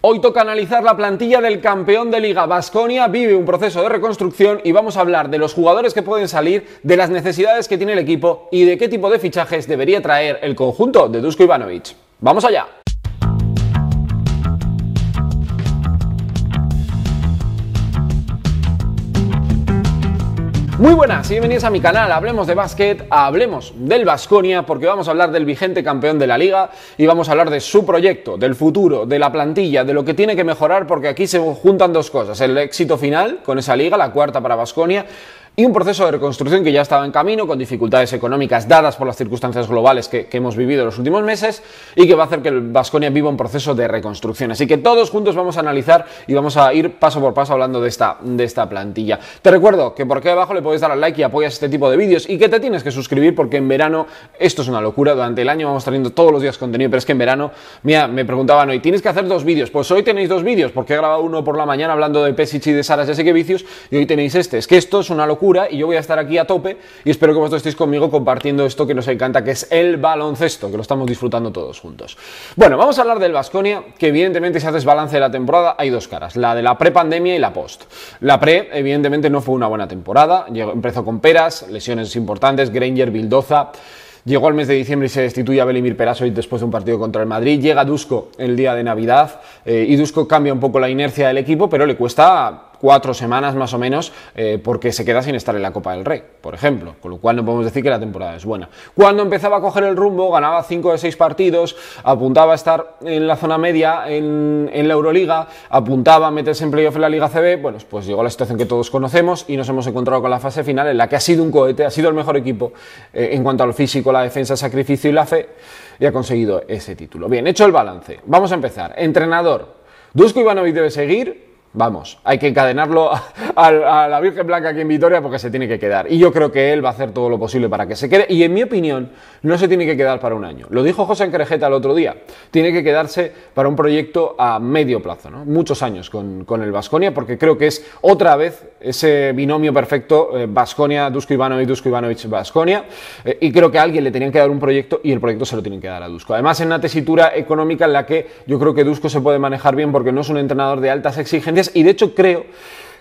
Hoy toca analizar la plantilla del campeón de liga. Vasconia vive un proceso de reconstrucción y vamos a hablar de los jugadores que pueden salir, de las necesidades que tiene el equipo y de qué tipo de fichajes debería traer el conjunto de Dusko Ivanovic. ¡Vamos allá! Muy buenas bienvenidos a mi canal. Hablemos de básquet, hablemos del Basconia, porque vamos a hablar del vigente campeón de la liga y vamos a hablar de su proyecto, del futuro, de la plantilla, de lo que tiene que mejorar, porque aquí se juntan dos cosas: el éxito final con esa liga, la cuarta para Basconia y un proceso de reconstrucción que ya estaba en camino, con dificultades económicas dadas por las circunstancias globales que, hemos vivido los últimos meses y que va a hacer que el Vasconia viva un proceso de reconstrucción. Así que todos juntos vamos a analizar y vamos a ir paso por paso hablando de esta, de esta plantilla. Te recuerdo que por aquí abajo le puedes dar al like y apoyas este tipo de vídeos y que te tienes que suscribir porque en verano esto es una locura. Durante el año vamos trayendo todos los días contenido, pero es que en verano, mira, me preguntaban hoy, ¿tienes que hacer dos vídeos? Pues hoy tenéis dos vídeos porque he grabado uno por la mañana hablando de Pesic y de Saras, y sé que vicios, y hoy tenéis este. Es que esto es una locura y yo voy a estar aquí a tope y espero que vosotros estéis conmigo compartiendo esto que nos encanta, que es el baloncesto, que lo estamos disfrutando todos juntos. Bueno, vamos a hablar del Vasconia, que evidentemente si haces balance de la temporada hay dos caras, la de la prepandemia y la post. La pre, evidentemente, no fue una buena temporada, empezó con peras, lesiones importantes, Granger, Bildoza. Llegó el mes de diciembre y se destituye a Belimir y después de un partido contra el Madrid. Llega Dusko el día de Navidad eh, y Dusko cambia un poco la inercia del equipo, pero le cuesta cuatro semanas más o menos eh, porque se queda sin estar en la Copa del Rey, por ejemplo, con lo cual no podemos decir que la temporada es buena. Cuando empezaba a coger el rumbo, ganaba cinco de seis partidos, apuntaba a estar en la zona media en, la Euroliga, apuntaba a meterse en playoff en la Liga CB, bueno, pues llegó la situación que todos conocemos y nos hemos encontrado con la fase final en la que ha sido un cohete, ha sido el mejor equipo eh, en cuanto a lo físico, la defensa, sacrificio y la fe y ha conseguido ese título. Bien, hecho el balance, vamos a empezar. Entrenador, Dusko Ivanovic debe seguir, Vamos, hay que encadenarlo a, la Virgen Blanca aquí en Vitoria porque se tiene que quedar. Y yo creo que él va a hacer todo lo posible para que se quede. Y en mi opinión, no se tiene que quedar para un año. Lo dijo José Encrejeta el otro día. Tiene que quedarse para un proyecto a medio plazo, ¿no? Muchos años con, el Vasconia, porque creo que es otra vez ese binomio perfecto eh, Vasconia, Dusko Ivanovic, Dusko Ivanovic, Vasconia. Eh, y creo que a alguien le tenían que dar un proyecto y el proyecto se lo tienen que dar a Dusko. Además, en una tesitura económica en la que yo creo que Dusko se puede manejar bien porque no es un entrenador de altas exigencias y de hecho creo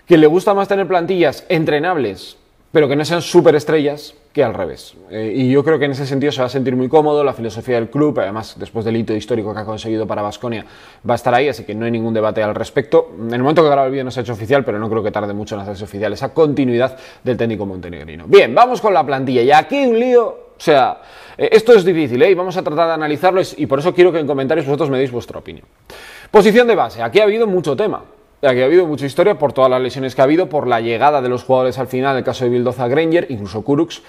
que le gusta más tener plantillas entrenables, pero que no sean estrellas que al revés. Eh, y yo creo que en ese sentido se va a sentir muy cómodo, la filosofía del club, además después del hito histórico que ha conseguido para Vasconia, va a estar ahí, así que no hay ningún debate al respecto. En el momento que graba el vídeo no se ha hecho oficial, pero no creo que tarde mucho en hacerse oficial esa continuidad del técnico montenegrino. Bien, vamos con la plantilla. Y aquí un lío o sea, eh, esto es difícil, ¿eh? Y vamos a tratar de analizarlo y por eso quiero que en comentarios vosotros me deis vuestra opinión. Posición de base. Aquí ha habido mucho tema. Aquí ha habido mucha historia por todas las lesiones que ha habido, por la llegada de los jugadores al final, el caso de Bildoza Granger, incluso Kurux,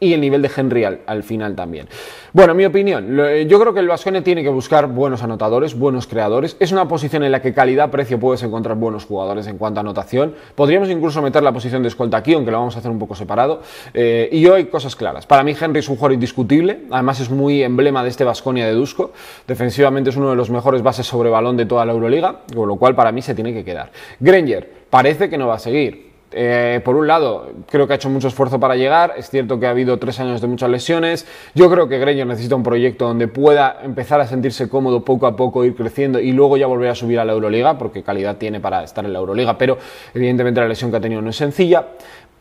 y el nivel de Henry al, final también. Bueno, mi opinión, eh, yo creo que el Vasconia tiene que buscar buenos anotadores, buenos creadores. Es una posición en la que calidad-precio puedes encontrar buenos jugadores en cuanto a anotación. Podríamos incluso meter la posición de escolta aquí, aunque lo vamos a hacer un poco separado. Eh, y hoy cosas claras. Para mí, Henry es un jugador indiscutible, además es muy emblema de este Vasconia de Dusko. Defensivamente es uno de los mejores bases sobre balón de toda la Euroliga, con lo cual para mí se tiene que quedar. Granger parece que no va a seguir. Eh, por un lado, creo que ha hecho mucho esfuerzo para llegar. Es cierto que ha habido tres años de muchas lesiones. Yo creo que Granger necesita un proyecto donde pueda empezar a sentirse cómodo poco a poco, ir creciendo y luego ya volver a subir a la Euroliga, porque calidad tiene para estar en la Euroliga, pero evidentemente la lesión que ha tenido no es sencilla.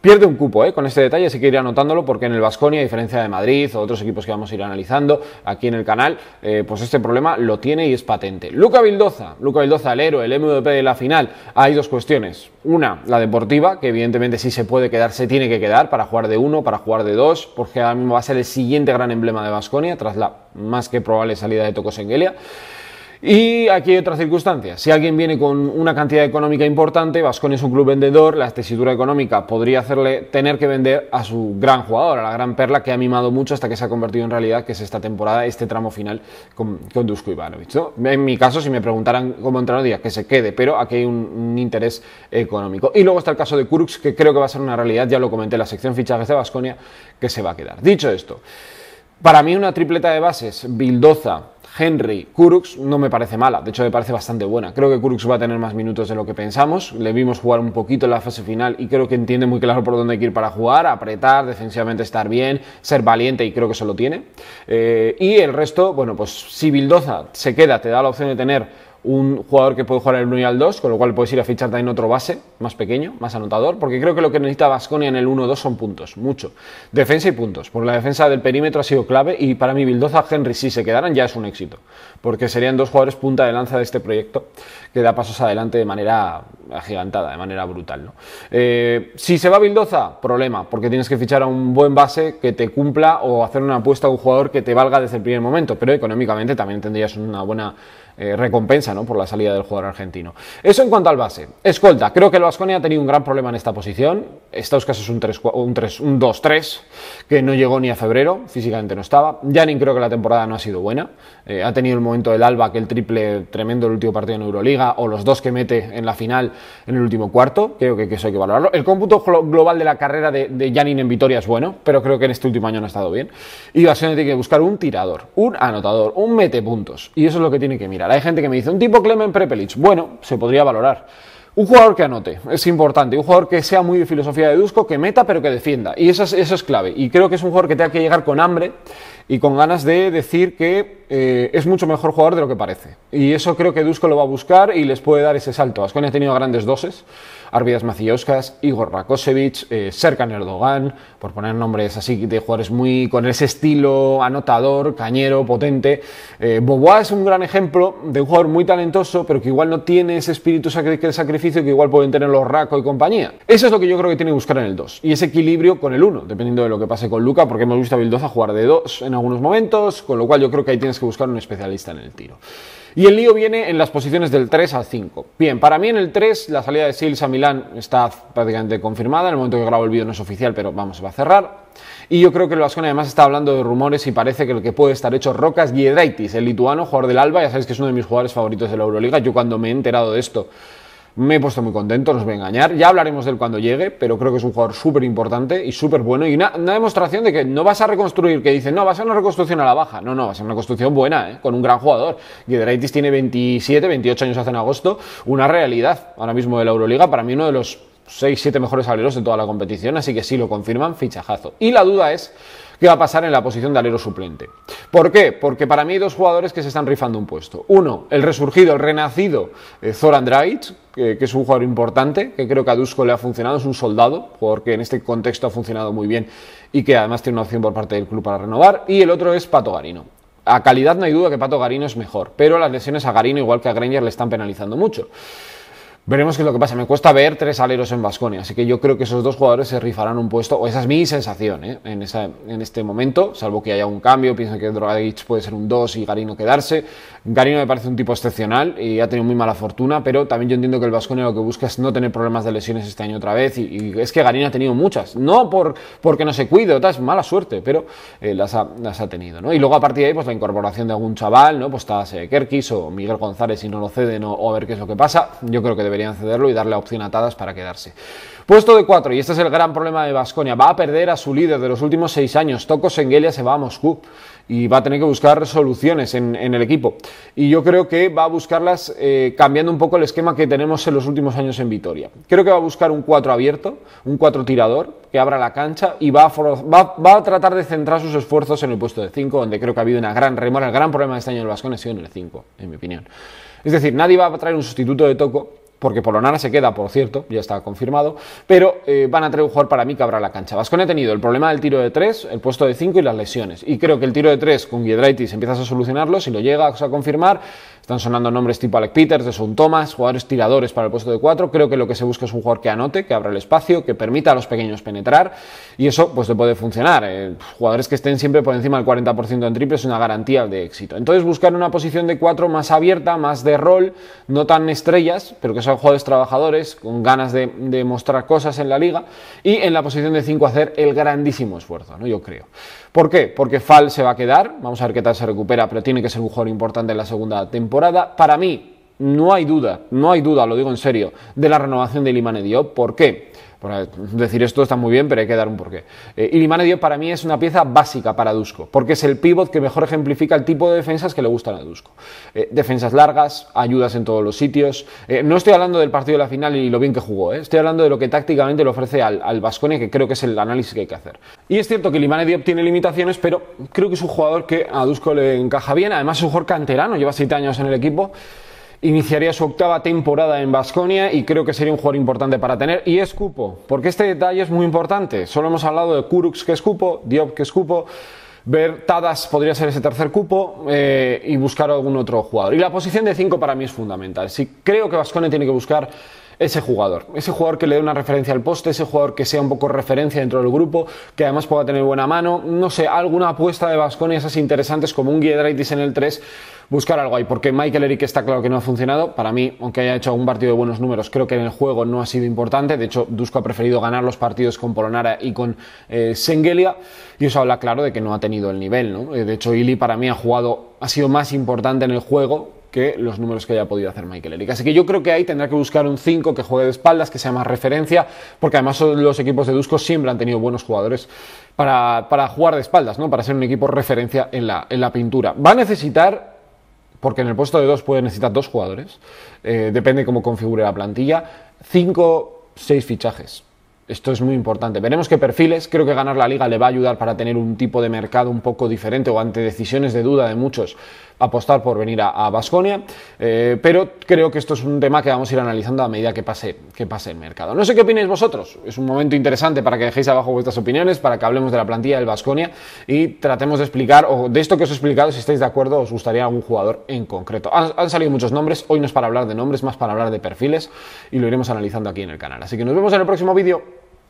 Pierde un cupo ¿eh? con este detalle, así que iré anotándolo porque en el Vasconia, a diferencia de Madrid o otros equipos que vamos a ir analizando aquí en el canal, eh, pues este problema lo tiene y es patente. Luca Bildoza, Luca bildoza el héroe, el MVP de la final. Hay dos cuestiones. Una, la deportiva, que evidentemente sí se puede quedar, se tiene que quedar para jugar de uno, para jugar de dos, porque ahora mismo va a ser el siguiente gran emblema de Vasconia tras la más que probable salida de Tocos en y aquí hay otra circunstancia. Si alguien viene con una cantidad económica importante, Vasconia es un club vendedor, la tesitura económica podría hacerle tener que vender a su gran jugador, a la gran perla que ha mimado mucho hasta que se ha convertido en realidad, que es esta temporada, este tramo final con, con Dusko Ivanovic. En mi caso, si me preguntaran cómo entrar, diría que se quede, pero aquí hay un, interés económico. Y luego está el caso de Kurux, que creo que va a ser una realidad, ya lo comenté en la sección fichajes de Vasconia, que se va a quedar. Dicho esto, para mí una tripleta de bases, Bildoza, Henry, Kurux no me parece mala, de hecho me parece bastante buena. Creo que Kurux va a tener más minutos de lo que pensamos, le vimos jugar un poquito en la fase final y creo que entiende muy claro por dónde hay que ir para jugar, apretar, defensivamente estar bien, ser valiente y creo que eso lo tiene. Eh, y el resto, bueno, pues si Bildoza se queda, te da la opción de tener un jugador que puede jugar el 1 y al 2, con lo cual puedes ir a fichar también otro base, más pequeño, más anotador, porque creo que lo que necesita Vasconia en el 1-2 son puntos, mucho. Defensa y puntos, porque la defensa del perímetro ha sido clave y para mí Bildoza, Henry, si se quedaran ya es un éxito, porque serían dos jugadores punta de lanza de este proyecto que da pasos adelante de manera agigantada, de manera brutal. ¿no? Eh, si se va Bildoza, problema, porque tienes que fichar a un buen base que te cumpla o hacer una apuesta a un jugador que te valga desde el primer momento, pero económicamente también tendrías una buena eh, recompensa ¿no? por la salida del jugador argentino. Eso en cuanto al base. Escolta, creo que el Vasconia ha tenido un gran problema en esta posición. Estados es un 2-3 que no llegó ni a febrero, físicamente no estaba. Janin creo que la temporada no ha sido buena. Eh, ha tenido el momento del Alba, que el triple tremendo el último partido en Euroliga, o los dos que mete en la final en el último cuarto. Creo que, que eso hay que valorarlo. El cómputo global de la carrera de, de Janin en Vitoria es bueno, pero creo que en este último año no ha estado bien. Y Barcelona tiene que buscar un tirador, un anotador, un mete puntos. Y eso es lo que tiene que mirar. Hay gente que me dice, un tipo Clemen Prepelic. Bueno, se podría valorar un jugador que anote, es importante. Un jugador que sea muy de filosofía de Dusko, que meta pero que defienda. Y eso es, eso es clave. Y creo que es un jugador que tenga que llegar con hambre y con ganas de decir que eh, es mucho mejor jugador de lo que parece. Y eso creo que Dusko lo va a buscar y les puede dar ese salto. Asconi ha tenido grandes doses, Arvidas macioscas Igor Rakosevich... Eh, Serkan Erdogan, por poner nombres así de jugadores muy con ese estilo anotador, cañero, potente. Eh, Bobois es un gran ejemplo de un jugador muy talentoso, pero que igual no tiene ese espíritu de sacrificio que igual pueden tener los Rako y compañía. Eso es lo que yo creo que tiene que buscar en el 2. Y ese equilibrio con el 1, dependiendo de lo que pase con Luca, porque hemos visto a Bildoza jugar de 2 en algunos momentos, con lo cual yo creo que ahí tienes que buscar un especialista en el tiro. Y el lío viene en las posiciones del 3 al 5. Bien, para mí en el 3 la salida de Sils a Milán está prácticamente confirmada. En el momento que grabo el vídeo no es oficial, pero vamos, va a cerrar. Y yo creo que el Vascon además está hablando de rumores y parece que lo que puede estar hecho Rocas Giedraitis, el lituano, jugador del Alba. Ya sabéis que es uno de mis jugadores favoritos de la Euroliga. Yo cuando me he enterado de esto me he puesto muy contento, no os voy a engañar. Ya hablaremos del cuando llegue, pero creo que es un jugador súper importante y súper bueno. Y una, demostración de que no vas a reconstruir, que dicen, no, vas a ser una reconstrucción a la baja. No, no, va a ser una construcción buena, ¿eh? con un gran jugador. Gideraitis tiene 27, 28 años hace en agosto. Una realidad ahora mismo de la Euroliga. Para mí, uno de los 6, 7 mejores aleros de toda la competición. Así que sí, lo confirman, fichajazo. Y la duda es ¿Qué va a pasar en la posición de alero suplente. ¿Por qué? Porque para mí hay dos jugadores que se están rifando un puesto. Uno, el resurgido, el renacido eh, Zoran Dragic, que, es un jugador importante, que creo que a Dusko le ha funcionado, es un soldado, porque en este contexto ha funcionado muy bien y que además tiene una opción por parte del club para renovar. Y el otro es Pato Garino. A calidad no hay duda que Pato Garino es mejor, pero las lesiones a Garino, igual que a Granger, le están penalizando mucho. Veremos qué es lo que pasa. Me cuesta ver tres aleros en Vasconia, así que yo creo que esos dos jugadores se rifarán un puesto, o esa es mi sensación ¿eh? en, esa, en, este momento, salvo que haya un cambio. Pienso que Drogadic puede ser un 2 y Garino quedarse. Garino me parece un tipo excepcional y ha tenido muy mala fortuna, pero también yo entiendo que el Vasconia lo que busca es no tener problemas de lesiones este año otra vez. Y, es que Garino ha tenido muchas, no por, porque no se cuide, es mala suerte, pero eh, las, ha, tenido. Y luego a partir de ahí, pues la incorporación de algún chaval, ¿no? pues está eh, Kerkis o Miguel González si no lo ceden o, o a ver qué es lo que pasa. Yo creo que debe deberían cederlo y darle a opción atadas para quedarse. Puesto de 4, y este es el gran problema de Vasconia, va a perder a su líder de los últimos 6 años, Toko Sengelia se va a Moscú y va a tener que buscar soluciones en, el equipo. Y yo creo que va a buscarlas eh, cambiando un poco el esquema que tenemos en los últimos años en Vitoria. Creo que va a buscar un 4 abierto, un 4 tirador, que abra la cancha y va a, va, a tratar de centrar sus esfuerzos en el puesto de 5, donde creo que ha habido una gran remora. El gran problema de este año del Vasconia ha sido en el 5, en mi opinión. Es decir, nadie va a traer un sustituto de Toco porque por lo nada se queda, por cierto, ya está confirmado, pero eh, van a traer un jugador para mí que abra la cancha. Vascon ha tenido el problema del tiro de 3, el puesto de 5 y las lesiones. Y creo que el tiro de 3 con Giedraitis empiezas a solucionarlo, si lo llegas a confirmar, están sonando nombres tipo Alec Peters, de Son Thomas, jugadores tiradores para el puesto de 4. Creo que lo que se busca es un jugador que anote, que abra el espacio, que permita a los pequeños penetrar y eso pues te puede funcionar. Eh, jugadores que estén siempre por encima del 40% en triple es una garantía de éxito. Entonces buscar una posición de 4 más abierta, más de rol, no tan estrellas, pero que sean jugadores trabajadores con ganas de, mostrar cosas en la liga y en la posición de 5 hacer el grandísimo esfuerzo, ¿no? yo creo. ¿Por qué? Porque Fal se va a quedar, vamos a ver qué tal se recupera, pero tiene que ser un jugador importante en la segunda temporada. Para mí, no hay duda, no hay duda, lo digo en serio, de la renovación de Iliman Diop. ¿Por qué? Bueno, decir esto está muy bien, pero hay que dar un porqué. Eh, Ilimane Diop para mí es una pieza básica para Dusko, porque es el pivot que mejor ejemplifica el tipo de defensas que le gustan a Dusko. Eh, defensas largas, ayudas en todos los sitios. Eh, no estoy hablando del partido de la final y lo bien que jugó, eh. estoy hablando de lo que tácticamente le ofrece al, al que creo que es el análisis que hay que hacer. Y es cierto que Iliman Diop tiene limitaciones, pero creo que es un jugador que a Dusko le encaja bien. Además, es un jugador canterano, lleva siete años en el equipo iniciaría su octava temporada en Basconia y creo que sería un jugador importante para tener. Y es cupo, porque este detalle es muy importante. Solo hemos hablado de Kurux, que es cupo, Diop, que es cupo. Ver Tadas podría ser ese tercer cupo eh, y buscar algún otro jugador. Y la posición de 5 para mí es fundamental. Si creo que Basconia tiene que buscar ese jugador. Ese jugador que le dé una referencia al poste, ese jugador que sea un poco referencia dentro del grupo, que además pueda tener buena mano. No sé, alguna apuesta de Vasconia, esas interesantes como un Giedraitis en el 3, buscar algo ahí. Porque Michael Eric está claro que no ha funcionado. Para mí, aunque haya hecho algún partido de buenos números, creo que en el juego no ha sido importante. De hecho, Dusko ha preferido ganar los partidos con Polonara y con eh, Sengelia. Y eso habla claro de que no ha tenido el nivel. Eh, de hecho, Ili para mí ha jugado, ha sido más importante en el juego que los números que haya podido hacer Michael Eric. Así que yo creo que ahí tendrá que buscar un 5 que juegue de espaldas, que sea más referencia, porque además los equipos de Dusko siempre han tenido buenos jugadores para, jugar de espaldas, ¿no? para ser un equipo referencia en la, pintura. Va a necesitar porque en el puesto de dos puede necesitar dos jugadores, depende eh, depende cómo configure la plantilla, cinco, seis fichajes. Esto es muy importante. Veremos qué perfiles. Creo que ganar la liga le va a ayudar para tener un tipo de mercado un poco diferente o ante decisiones de duda de muchos apostar por venir a Basconia eh, pero creo que esto es un tema que vamos a ir analizando a medida que pase, que pase el mercado. No sé qué opináis vosotros. Es un momento interesante para que dejéis abajo vuestras opiniones, para que hablemos de la plantilla del Basconia y tratemos de explicar, o de esto que os he explicado, si estáis de acuerdo, os gustaría algún jugador en concreto. Han, han salido muchos nombres. Hoy no es para hablar de nombres, más para hablar de perfiles y lo iremos analizando aquí en el canal. Así que nos vemos en el próximo vídeo.